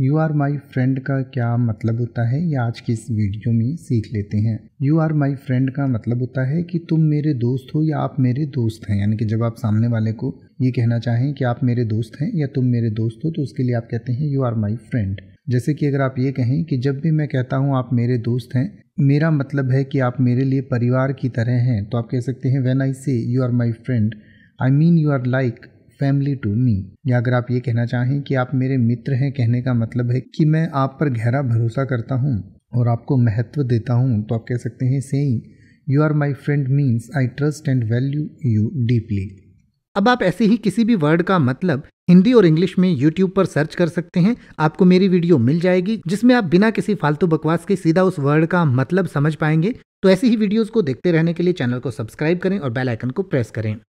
you are my friend का क्या मतलब होता है ये आज की इस वीडियो में सीख लेते हैं यू आर माई फ्रेंड का मतलब होता है कि तुम मेरे दोस्त हो या आप मेरे दोस्त हैं यानी कि जब आप सामने वाले को ये कहना चाहें कि आप मेरे दोस्त हैं या तुम मेरे दोस्त हो तो उसके लिए आप कहते हैं यू आर माई फ्रेंड जैसे कि अगर आप ये कहें कि जब भी मैं कहता हूँ आप मेरे दोस्त हैं मेरा मतलब है कि आप मेरे लिए परिवार की तरह हैं तो आप कह सकते हैं when I say you are my friend I mean you are like family to me या अगर आप ये कहना चाहें कि आप मेरे मित्र हैं कहने का मतलब है कि मैं आप पर गहरा भरोसा करता हूँ और आपको महत्व देता हूँ तो आप कह सकते हैं saying you are my friend means I trust and value you deeply अब आप ऐसे ही किसी भी वर्ड का मतलब हिंदी और इंग्लिश में यूट्यूब पर सर्च कर सकते हैं आपको मेरी वीडियो मिल जाएगी जिसमें आप बिना किसी फालतू बकवास के सीधा उस वर्ड का मतलब समझ पाएंगे तो ऐसी ही वीडियोस को देखते रहने के लिए चैनल को सब्सक्राइब करें और बेल आइकन को प्रेस करें